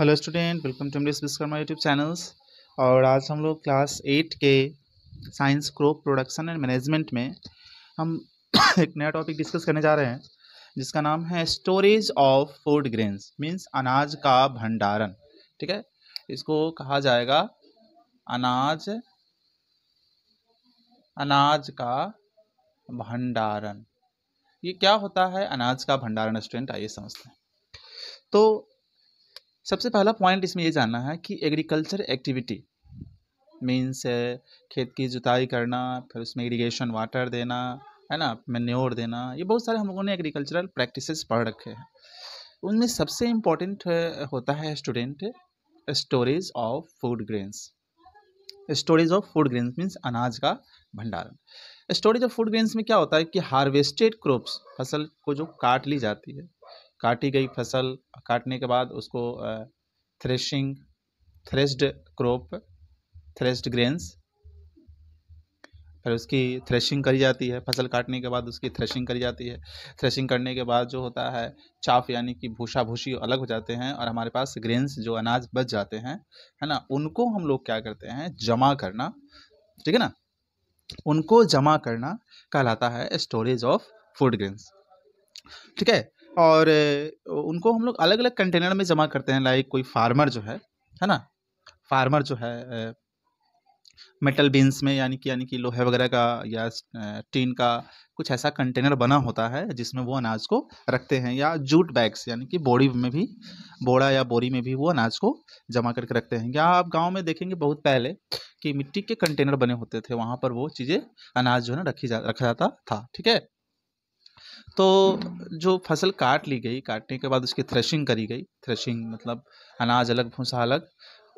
Hello student welcome to MDS Vishwakarma YouTube channels और आज हम लोग क्लास एट के science crop production and management में हम एक नया टॉपिक डिस्कस करने जा रहे हैं जिसका नाम है storage of food grains means अनाज का भंडारण ठीक है इसको कहा जाएगा अनाज अनाज का भंडारण ये क्या होता है अनाज का भंडारण स्टूडेंट आइए समझते हैं तो सबसे पहला पॉइंट इसमें ये जानना है कि एग्रीकल्चर एक्टिविटी मीन्स खेत की जुताई करना फिर उसमें इरीगेशन वाटर देना है ना मेन्योर देना ये बहुत सारे हम लोगों ने एग्रीकल्चरल प्रैक्टिसेस पढ़ रखे हैं उनमें सबसे इम्पोर्टेंट होता है student storage of food grains storage of food grains means अनाज का भंडारण स्टोरेज ऑफ फूड ग्रेन्स में क्या होता है कि हार्वेस्टेड क्रॉप्स फसल को जो काट ली जाती है काटी गई फसल काटने के बाद उसको threshing threshed crop threshed grains फिर उसकी थ्रेशिंग करी जाती है फसल काटने के बाद उसकी थ्रेशिंग करी जाती है थ्रेशिंग करने के बाद जो होता है चाफ यानी कि भूसा भूसी अलग हो जाते हैं और हमारे पास ग्रेन्स जो अनाज बच जाते हैं है ना उनको हम लोग क्या करते हैं जमा करना ठीक है ना उनको जमा करना कहलाता है स्टोरेज ऑफ फूड ग्रेन्स ठीक है और उनको हम लोग अलग अलग कंटेनर में जमा करते हैं लाइक कोई फार्मर जो है है ना फार्मर जो है मेटल बीन्स में यानी कि यानी कि लोहे वगैरह का या टीन का कुछ ऐसा कंटेनर बना होता है जिसमें वो अनाज को रखते हैं या जूट बैग्स यानी कि बोरी में भी बोड़ा या बोरी में भी वो अनाज को जमा करके रखते हैं या आप गांव में देखेंगे बहुत पहले कि मिट्टी के कंटेनर बने होते थे वहाँ पर वो चीज़ें अनाज जो है ना रखी जा रखा जाता था ठीक है तो जो फसल काट ली गई काटने के बाद उसकी थ्रेशिंग करी गई थ्रेशिंग मतलब अनाज अलग भूसा अलग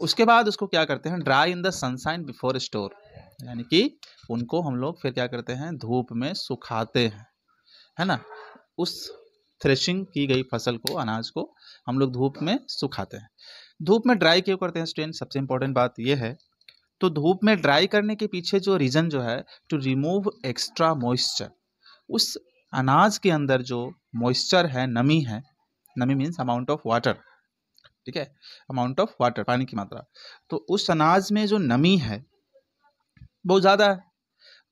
उसके बाद उसको क्या करते हैं dry in the sunshine before store यानी कि उनको हम लोग फिर क्या करते हैं धूप में सुखाते हैं है ना उस थ्रेशिंग की गई फसल को अनाज को हम लोग धूप में सुखाते हैं धूप में ड्राई क्यों करते हैं स्टूडेंट सबसे इम्पोर्टेंट बात यह है तो धूप में ड्राई करने के पीछे जो रीज़न जो है टू रिमूव एक्स्ट्रा मॉइस्चर उस अनाज के अंदर जो मॉइस्चर है नमी है नमी मीन्स अमाउंट ऑफ वाटर ठीक है अमाउंट ऑफ वाटर पानी की मात्रा तो उस अनाज में जो नमी है बहुत ज़्यादा है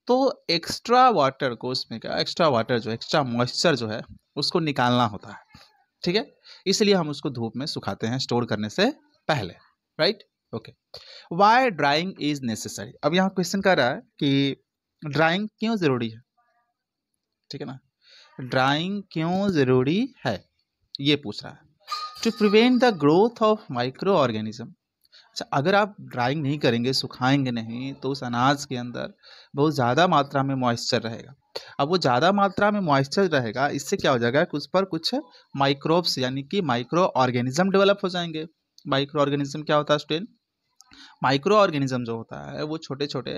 तो एक्स्ट्रा वाटर को उसमें क्या एक्स्ट्रा वाटर जो एक्स्ट्रा मॉइस्चर जो है उसको निकालना होता है ठीक है इसलिए हम उसको धूप में सुखाते हैं स्टोर करने से पहले right okay why drying is necessary अब यहाँ क्वेश्चन कर रहा है कि ड्राइंग क्यों ज़रूरी है ठीक है ना ड्राइंग क्यों ज़रूरी है ये पूछ रहा है to prevent the growth of microorganism अच्छा अगर आप ड्राइंग नहीं करेंगे सुखाएंगे नहीं तो उस अनाज के अंदर बहुत ज़्यादा मात्रा में मॉइस्चर रहेगा अब वो ज़्यादा मात्रा में मॉइस्चर रहेगा इससे क्या हो जाएगा कि उस पर कुछ माइक्रोब्स यानी कि माइक्रो ऑर्गेनिज्म डेवलप हो जाएंगे माइक्रो ऑर्गेनिज्म क्या होता है स्टूडेंट माइक्रो ऑर्गेनिज्म जो होता है वो छोटे छोटे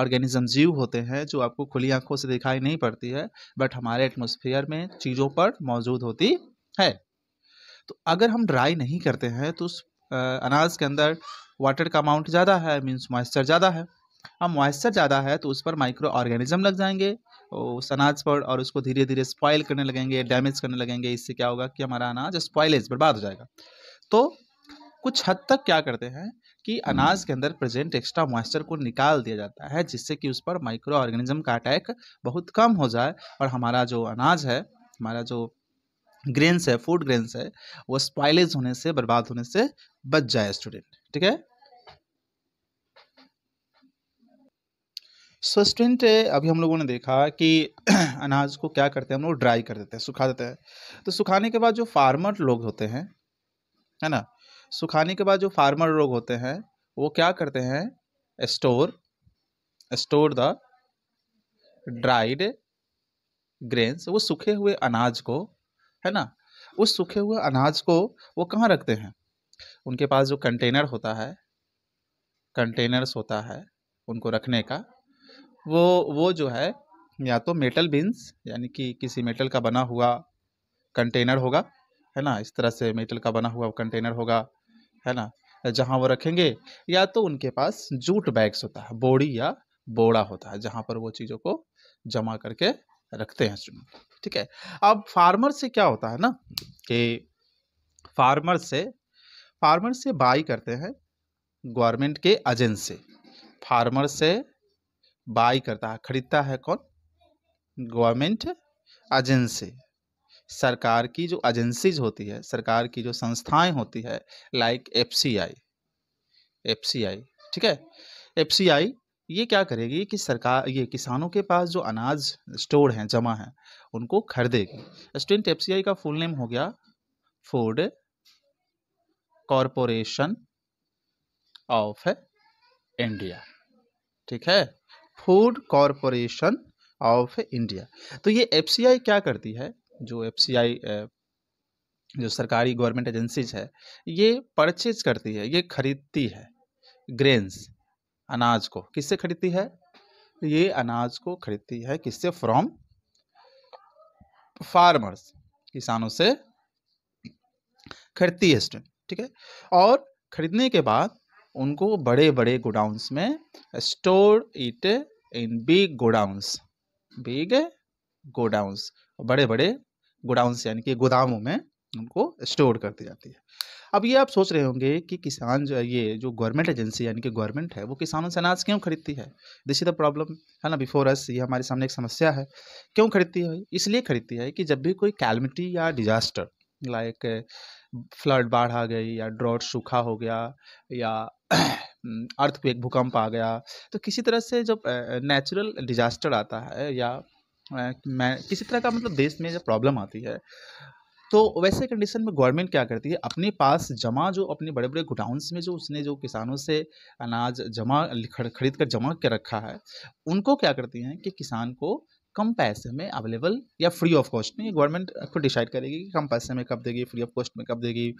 ऑर्गेनिज्म जीव होते हैं जो आपको खुली आंखों से दिखाई नहीं पड़ती है बट हमारे एटमोसफियर में चीज़ों पर मौजूद होती है तो अगर हम ड्राई नहीं करते हैं तो उस अनाज के अंदर वाटर का अमाउंट ज़्यादा है मीन्स मॉइस्चर ज़्यादा है अब मॉइस्चर ज़्यादा है तो उस पर माइक्रो ऑर्गेनिज्म लग जाएंगे उस अनाज पर और उसको धीरे धीरे स्पॉयल करने लगेंगे डैमेज करने लगेंगे इससे क्या होगा कि हमारा अनाज स्पॉइलेज बर्बाद हो जाएगा तो कुछ हद तक क्या करते हैं कि हम्म। अनाज के अंदर प्रेजेंट एक्स्ट्रा मॉइस्चर को निकाल दिया जाता है जिससे कि उस पर माइक्रो ऑर्गेनिज्म का अटैक बहुत कम हो जाए और हमारा जो अनाज है हमारा जो ग्रेन्स है फूड ग्रेन्स है वो स्पाइलेज होने से बर्बाद होने से बच जाए स्टूडेंट ठीक है सो स्टूडेंट अभी हम लोगों ने देखा कि अनाज को क्या करते हैं हम लोग ड्राई कर देते हैं सुखा देते हैं तो सुखाने के बाद जो फार्मर लोग होते हैं है ना सुखाने के बाद जो फार्मर लोग होते हैं वो क्या करते हैं store store the dried grains वो सूखे हुए अनाज को है ना उस सूखे हुए अनाज को वो कहाँ रखते हैं उनके पास जो कंटेनर होता है कंटेनर्स होता है उनको रखने का वो वो जो है या तो मेटल बिन्स यानी कि किसी मेटल का बना हुआ कंटेनर होगा है ना इस तरह से मेटल का बना हुआ कंटेनर होगा है ना जहाँ वो रखेंगे या तो उनके पास जूट बैग्स होता है बोड़ी या बोड़ा होता है जहाँ पर वो चीज़ों को जमा करके रखते हैं स्टूडेंट ठीक है अब फार्मर से क्या होता है ना कि फार्मर से फार्मर से बाई करते हैं गवर्नमेंट के एजेंट से फार्मर से बाई करता है खरीदता है कौन गवर्नमेंट एजेंट से सरकार की जो एजेंसीज होती है सरकार की जो संस्थाएं होती है like F C I F C I ठीक है एफ सी आई ये क्या करेगी कि सरकार ये किसानों के पास जो अनाज स्टोर हैं जमा हैं उनको खरीदेगी स्टूडेंट एफ सी आई का फुल नेम हो गया फूड कॉरपोरेशन ऑफ इंडिया ठीक है फूड कॉरपोरेशन ऑफ इंडिया तो ये एफ क्या करती है जो एफ जो सरकारी गवर्नमेंट एजेंसीज है ये परचेज करती है ये खरीदती है ग्रेन्स अनाज को किससे खरीदती है ये अनाज को खरीदती है किससे फ्रॉम फार्मर्स किसानों से खरीदती है स्टूडेंट ठीक है और खरीदने के बाद उनको बड़े बड़े गोडाउंस में store it in big godowns big godowns बड़े बड़े से यानी कि गोदामों में उनको स्टोर कर दी जाती है अब ये आप सोच रहे होंगे कि किसान जो ये जो गवर्नमेंट एजेंसी यानी कि गवर्नमेंट है वो किसानों से अनाज क्यों खरीदती है दिस इज द प्रॉब्लम है ना बिफोर अस ये हमारे सामने एक समस्या है क्यों खरीदती है इसलिए खरीदती है कि जब भी कोई कैलमिटी या डिजास्टर लाइक फ्लड बाढ़ आ गई या ड्रॉट सूखा हो गया या अर्थ भूकंप आ गया तो किसी तरह से जब नेचुरल डिजास्टर आता है या मैं किसी तरह का मतलब देश में जब प्रॉब्लम आती है तो वैसे कंडीशन में गवर्नमेंट क्या करती है अपने पास जमा जो अपने बड़े बड़े गोडाउंस में जो उसने जो किसानों से अनाज जमा खरीद कर जमा कर रखा है उनको क्या करती हैं कि किसान को कम पैसे में अवेलेबल या फ्री ऑफ कॉस्ट में गवर्नमेंट खुद डिसाइड करेगी कि कम पैसे में कब देगी फ्री ऑफ कॉस्ट में कब देगी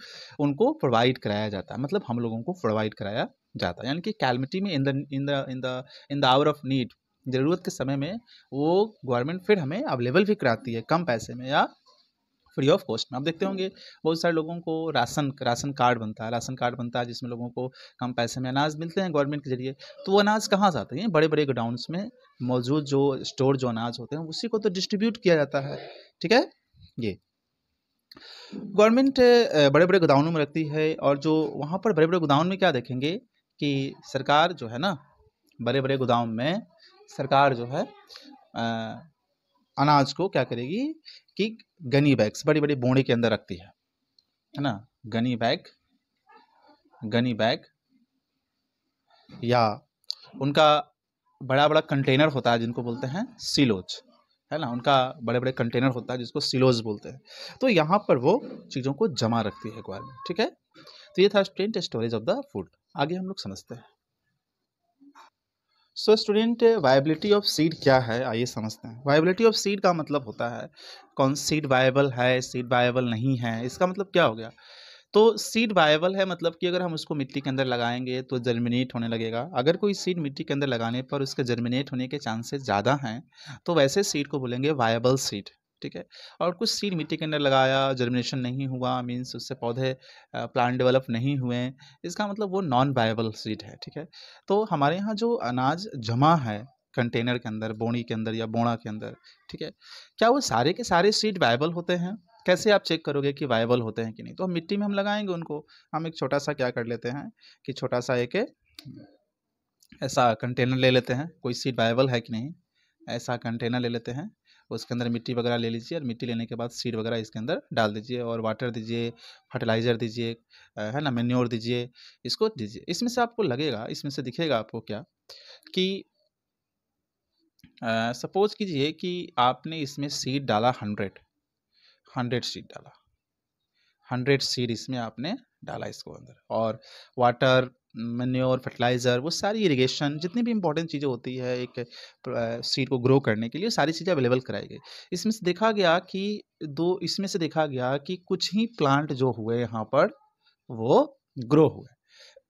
उनको प्रोवाइड कराया जाता है मतलब हम लोगों को प्रोवाइड कराया जाता है यानी कि कैलमिटी में in the in the in the in the hour of need ज़रूरत के समय में वो गवर्नमेंट फिर हमें अवेलेबल भी कराती है कम पैसे में या फ्री ऑफ कॉस्ट में आप देखते होंगे बहुत सारे लोगों को राशन राशन कार्ड बनता है राशन कार्ड बनता है जिसमें लोगों को कम पैसे में अनाज मिलते हैं गवर्नमेंट के जरिए तो वो अनाज कहाँ से आते हैं बड़े बड़े गोडाउंस में मौजूद जो स्टोर जो अनाज होते हैं उसी को तो डिस्ट्रीब्यूट किया जाता है ठीक है ये गवर्नमेंट बड़े बड़े गोदामों में रखती है और जो वहाँ पर बड़े बड़े गोदाम में क्या देखेंगे कि सरकार जो है ना बड़े बड़े गोदाम में सरकार जो है आ, अनाज को क्या करेगी कि गनी बैग्स बड़ी बड़ी बोड़ी के अंदर रखती है है ना गनी बैग गनी बैग या उनका बड़ा बड़ा कंटेनर होता है जिनको बोलते हैं सिलोज है ना उनका बड़े बड़े कंटेनर होता है जिसको सिलोज बोलते हैं तो यहाँ पर वो चीज़ों को जमा रखती है अखबार में ठीक है तो ये था स्टेंट स्टोरेज ऑफ द फूड आगे हम लोग समझते हैं so student viability of seed क्या है आइए समझते हैं वायबिलिटी ऑफ सीड का मतलब होता है कौन सीड वायबल है सीड वायबल नहीं है इसका मतलब क्या हो गया तो सीड वायबल है मतलब कि अगर हम उसको मिट्टी के अंदर लगाएंगे तो जर्मिनेट होने लगेगा अगर कोई सीड मिट्टी के अंदर लगाने पर उसके जर्मिनेट होने के चांसेस ज़्यादा हैं तो वैसे सीड को बोलेंगे वायबल सीड ठीक है और कुछ सीड मिट्टी के अंदर लगाया जर्मिनेशन नहीं हुआ मीन्स उससे पौधे प्लांट डेवलप नहीं हुए इसका मतलब वो नॉन वायबल सीड है ठीक है तो हमारे यहाँ जो अनाज जमा है कंटेनर के अंदर बोनी के अंदर या बोणा के अंदर ठीक है क्या वो सारे के सारे सीड वायबल होते हैं कैसे आप चेक करोगे कि वायबल होते हैं कि नहीं तो हम मिट्टी में हम लगाएंगे उनको हम एक छोटा सा क्या कर लेते हैं कि छोटा सा एक ऐसा कंटेनर ले लेते हैं कोई सीड वायबल है कि नहीं ऐसा कंटेनर ले लेते हैं उसके अंदर मिट्टी वगैरह ले लीजिए और मिट्टी लेने के बाद सीड वगैरह इसके अंदर डाल दीजिए और वाटर दीजिए फर्टिलाइज़र दीजिए है ना मेन्योर दीजिए इसको दीजिए इसमें से आपको लगेगा इसमें से दिखेगा आपको क्या कि सपोज़ कीजिए कि आपने इसमें सीड डाला हंड्रेड हंड्रेड सीड डाला हंड्रेड सीड इसमें आपने डाला इसको अंदर और वाटर मन्योर फर्टिलाइज़र वो सारी इरिगेशन जितनी भी इंपॉर्टेंट चीज़ें होती है एक सीड को ग्रो करने के लिए सारी चीज़ें अवेलेबल कराई गई इसमें से देखा गया कि दो इसमें से देखा गया कि कुछ ही प्लांट जो हुए यहाँ पर वो ग्रो हुए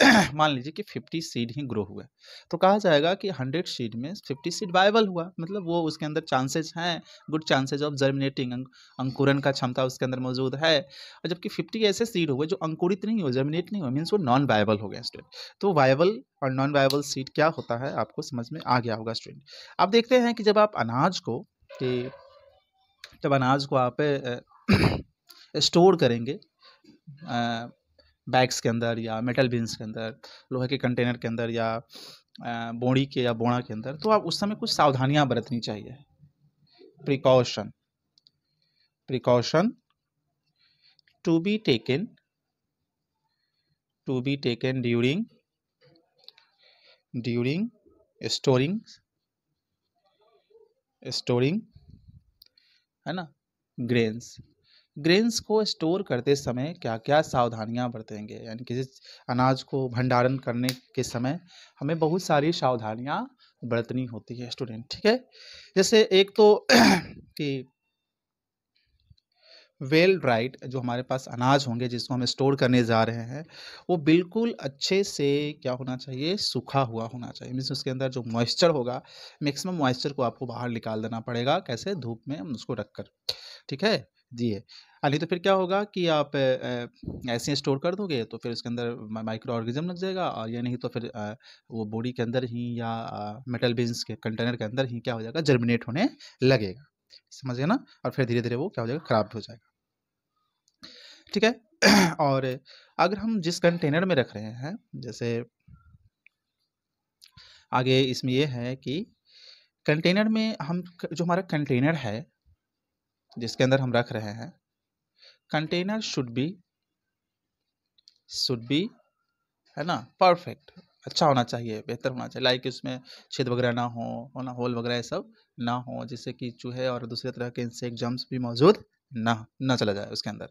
मान लीजिए कि फिफ्टी सीड ही ग्रो हुए तो कहा जाएगा कि हंड्रेड सीड में फिफ्टी सीड वायबल हुआ मतलब वो उसके अंदर चांसेज हैं गुड चांसेज ऑफ जर्मिनेटिंग अंकुरन का क्षमता उसके अंदर मौजूद है और जबकि फिफ्टी ऐसे सीड हुए जो अंकुरित नहीं हुए जर्मिनेट नहीं हुए मीन्स वो नॉन वायबल हो गया स्टूडेंट तो वायबल और नॉन वायबल सीड क्या होता है आपको समझ में आ गया होगा स्टूडेंट आप देखते हैं कि जब आप अनाज को कि जब अनाज को आप स्टोर करेंगे बैग्स के अंदर या मेटल बीन्स के अंदर लोहे के कंटेनर के अंदर या बोड़ी के या बोड़ा के अंदर तो आप उस समय कुछ सावधानियां बरतनी चाहिए precaution precaution to be taken to be taken during during storing storing है ना ग्रेन्स ग्रेन्स को स्टोर करते समय क्या क्या सावधानियां बरतेंगे यानी किसी अनाज को भंडारण करने के समय हमें बहुत सारी सावधानियां बरतनी होती है स्टूडेंट ठीक है जैसे एक तो कि वेल ड्राइड जो हमारे पास अनाज होंगे जिसको हम स्टोर करने जा रहे हैं वो बिल्कुल अच्छे से क्या होना चाहिए सूखा हुआ होना चाहिए मीन्स उसके अंदर जो मॉइस्चर होगा मैक्सिमम मॉइस्चर को आपको बाहर निकाल देना पड़ेगा कैसे धूप में हम उसको रख कर ठीक है जी हाँ तो फिर क्या होगा कि आप ऐसे ही स्टोर कर दोगे तो फिर उसके अंदर माइक्रो ऑर्गेजम लग जाएगा और या नहीं तो फिर वो बॉडी के अंदर ही या मेटल बिन्स के कंटेनर के अंदर ही क्या हो जाएगा जर्मिनेट होने लगेगा समझ गए ना और फिर धीरे धीरे वो क्या हो जाएगा खराब हो जाएगा ठीक है और अगर हम जिस कंटेनर में रख रहे हैं जैसे आगे इसमें यह है कि कंटेनर में हम जो हमारा कंटेनर है जिसके अंदर हम रख रहे हैं container should be should be है ना परफेक्ट अच्छा होना चाहिए बेहतर होना चाहिए लाइक उसमें छेद वगैरह ना हो है ना होल वगैरह सब ना हो जिससे कि चूहे और दूसरे तरह के इनसे जम्स भी मौजूद ना ना चला जाए उसके अंदर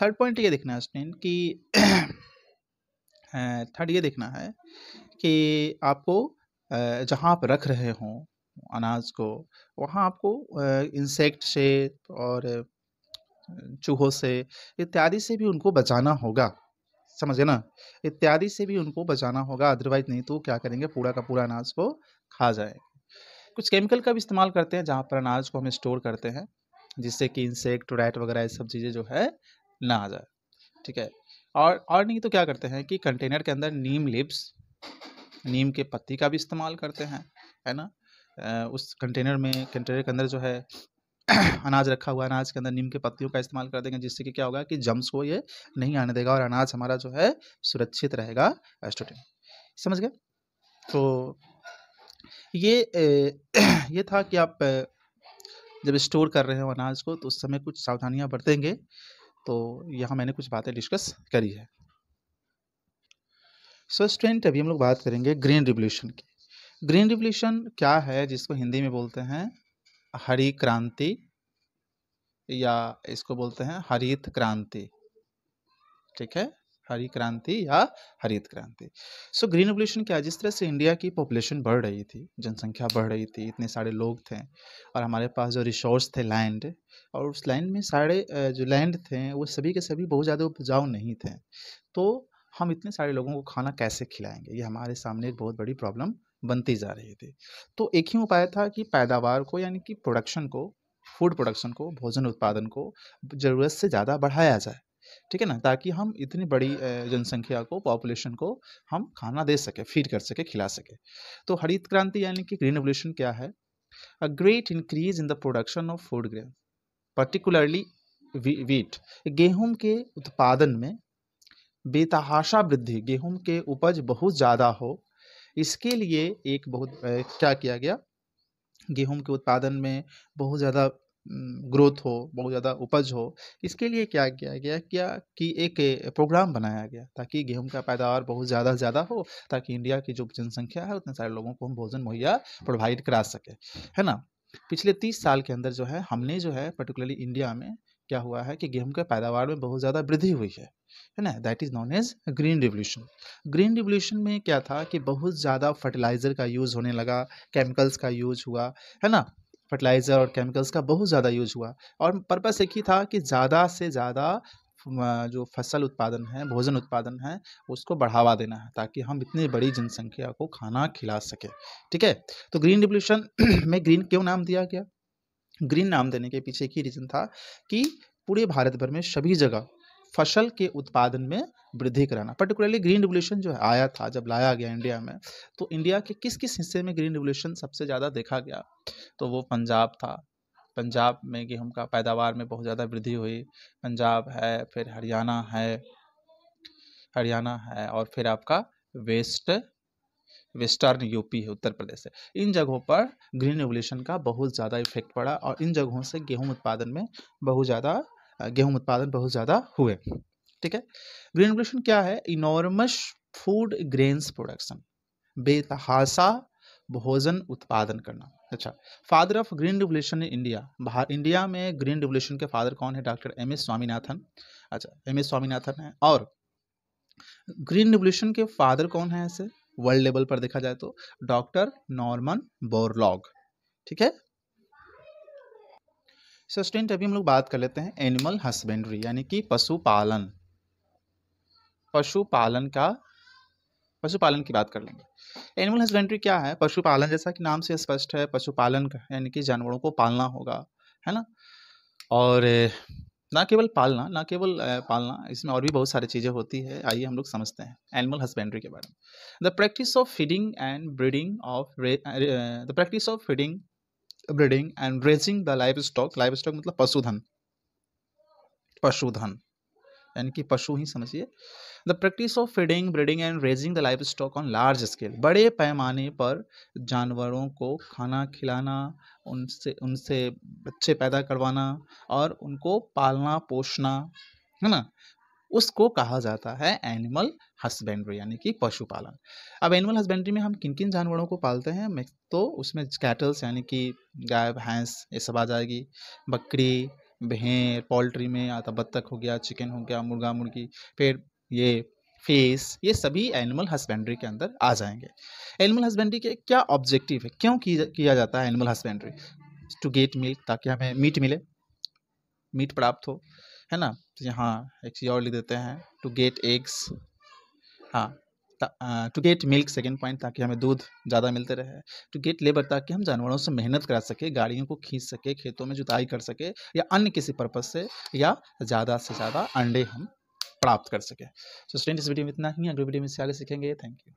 थर्ड पॉइंट ये देखना है स्टेन कि थर्ड ये देखना है कि आपको जहाँ आप रख रहे हों अनाज को वहाँ आपको इंसेक्ट से और चूहों से इत्यादि से भी उनको बचाना होगा समझे ना इत्यादि से भी उनको बचाना होगा अदरवाइज नहीं तो क्या करेंगे पूरा का पूरा अनाज को खा जाएंगे कुछ केमिकल का भी इस्तेमाल करते हैं जहाँ पर अनाज को हम स्टोर करते हैं जिससे कि इंसेक्ट रैट वगैरह ये सब चीज़ें जो है ना आ जाए ठीक है और और नहीं तो क्या करते हैं कि कंटेनर के अंदर नीम लिप्स नीम के पत्ती का भी इस्तेमाल करते हैं है ना उस कंटेनर में कंटेनर के अंदर जो है अनाज रखा हुआ अनाज के अंदर नीम के पत्तियों का इस्तेमाल कर देंगे जिससे कि क्या होगा कि जम्स को ये नहीं आने देगा और अनाज हमारा जो है सुरक्षित रहेगा स्टूडेंट समझ गए तो ये ये था कि आप जब स्टोर कर रहे हो अनाज को तो उस समय कुछ सावधानियां बरतेंगे तो यहाँ मैंने कुछ बातें डिस्कस करी है सो स्टूडेंट अभी हम लोग बात करेंगे ग्रीन रिवोल्यूशन की ग्रीन रिवोल्यूशन क्या है जिसको हिंदी में बोलते हैं हरी क्रांति या इसको बोलते हैं हरित क्रांति ठीक है हरी क्रांति या हरित क्रांति सो ग्रीन रिवोल्यूशन क्या जिस तरह से इंडिया की पॉपुलेशन बढ़ रही थी जनसंख्या बढ़ रही थी इतने सारे लोग थे और हमारे पास जो रिसोर्स थे लैंड और उस लैंड में सारे जो लैंड थे वो सभी के सभी बहुत ज़्यादा उपजाऊ नहीं थे तो हम इतने सारे लोगों को खाना कैसे खिलाएंगे ये हमारे सामने एक बहुत बड़ी प्रॉब्लम बनती जा रही थी तो एक ही उपाय था कि पैदावार को यानी कि प्रोडक्शन को फूड प्रोडक्शन को भोजन उत्पादन को ज़रूरत से ज़्यादा बढ़ाया जाए ठीक है ना ताकि हम इतनी बड़ी जनसंख्या को पॉपुलेशन को हम खाना दे सके फीड कर सके खिला सके तो हरित क्रांति यानी कि ग्रीन रेवल्यूशन क्या है a great increase in the production of food grain particularly wheat गेहूं के उत्पादन में बेतहाशा वृद्धि गेहूं के उपज बहुत ज़्यादा हो इसके लिए एक बहुत क्या किया गया गेहूं के उत्पादन में बहुत ज़्यादा ग्रोथ हो बहुत ज़्यादा उपज हो इसके लिए क्या किया गया क्या कि एक प्रोग्राम बनाया गया ताकि गेहूं का पैदावार बहुत ज़्यादा से ज़्यादा हो ताकि इंडिया की जो जनसंख्या है उतने सारे लोगों को हम भोजन मुहैया प्रोवाइड करा सके है ना पिछले तीस साल के अंदर जो है हमने जो है पर्टिकुलरली इंडिया में क्या हुआ है कि गेहूं के पैदावार में बहुत ज़्यादा वृद्धि हुई है है ना that is known as green revolution green revolution में क्या था कि बहुत ज़्यादा फर्टिलाइज़र का यूज़ होने लगा केमिकल्स का यूज हुआ है ना फर्टिलाइज़र और केमिकल्स का बहुत ज़्यादा यूज हुआ और पर्पस एक ही था कि ज़्यादा से ज़्यादा जो फसल उत्पादन है भोजन उत्पादन है उसको बढ़ावा देना है ताकि हम इतनी बड़ी जनसंख्या को खाना खिला सकें ठीक है तो ग्रीन रिवोल्यूशन में ग्रीन क्यों नाम दिया गया ग्रीन नाम देने के पीछे की रीज़न था कि पूरे भारत भर में सभी जगह फसल के उत्पादन में वृद्धि कराना पर्टिकुलरली ग्रीन रिवोल्यूशन जो आया था जब लाया गया इंडिया में तो इंडिया के किस किस हिस्से में ग्रीन रिवोल्यूशन सबसे ज़्यादा देखा गया तो वो पंजाब था पंजाब में गेहूँ का पैदावार में बहुत ज़्यादा वृद्धि हुई पंजाब है फिर हरियाणा है हरियाणा है और फिर आपका वेस्ट वेस्टर्न यूपी है उत्तर प्रदेश है इन जगहों पर ग्रीन रेवोल्यूशन का बहुत ज़्यादा इफेक्ट पड़ा और इन जगहों से गेहूं उत्पादन में बहुत ज़्यादा गेहूं उत्पादन बहुत ज़्यादा हुए ठीक है ग्रीन रेवोल्यूशन क्या है इनॉर्मस फूड ग्रेन्स प्रोडक्शन बेतहासा भोजन उत्पादन करना अच्छा father of green revolution in India India में ग्रीन रेवोल्यूशन के फादर कौन है डॉक्टर एम एस स्वामीनाथन अच्छा एम एस स्वामीनाथन है और ग्रीन रेवोल्यूशन के फादर कौन है ऐसे वर्ल्ड लेवल पर देखा जाए तो डॉक्टर नॉर्मन बोरलॉग ठीक है सस्टेंट अभी हम लोग बात कर लेते हैं एनिमल हस्बेंड्री यानी कि पशुपालन पशुपालन का पशुपालन की बात कर लेंगे एनिमल हस्बेंड्री क्या है पशुपालन जैसा कि नाम से स्पष्ट है पशुपालन का यानी कि जानवरों को पालना होगा है ना और ना केवल पालना ना केवल पालना इसमें और भी बहुत सारी चीज़ें होती है आइए हम लोग समझते हैं एनिमल हस्बेंड्री के बारे में the practice of feeding and breeding of the practice of feeding breeding and raising the life stock livestock मतलब पशुधन पशुधन यानी कि पशु ही समझिए the practice of feeding breeding and raising the life stock on large scale बड़े पैमाने पर जानवरों को खाना खिलाना उनसे उनसे बच्चे पैदा करवाना और उनको पालना पोषना है ना उसको कहा जाता है एनिमल हस्बेंड्री यानी कि पशुपालन अब एनिमल हस्बेंड्री में हम किन किन जानवरों को पालते हैं तो उसमें कैटल्स यानी कि गाय भैंस ये सब आ जाएगी बकरी भेड़ पोल्ट्री में आता बत्तख हो गया चिकन हो गया मुर्गा मुर्गी फिर ये फेस ये सभी एनिमल हस्बेंड्री के अंदर आ जाएंगे एनिमल हस्बेंड्री के क्या ऑब्जेक्टिव है क्यों किया जाता है animal husbandry to get milk ताकि हमें मीट मिले मीट प्राप्त हो है ना तो यहाँ एक चीज़ और लिख देते हैं टू गेट एग्स हाँ to get milk second point ताकि हमें दूध ज़्यादा मिलते रहे टू गेट लेबर ताकि हम जानवरों से मेहनत करा सके गाड़ियों को खींच सके खेतों में जुताई कर सके या अन्य किसी पर्पज़ से या ज़्यादा से ज़्यादा अंडे हम प्राप्त कर सके सो स्टेंट इस वीडियो में इतना ही अगले वीडियो में इससे आगे सीखेंगे थैंक यू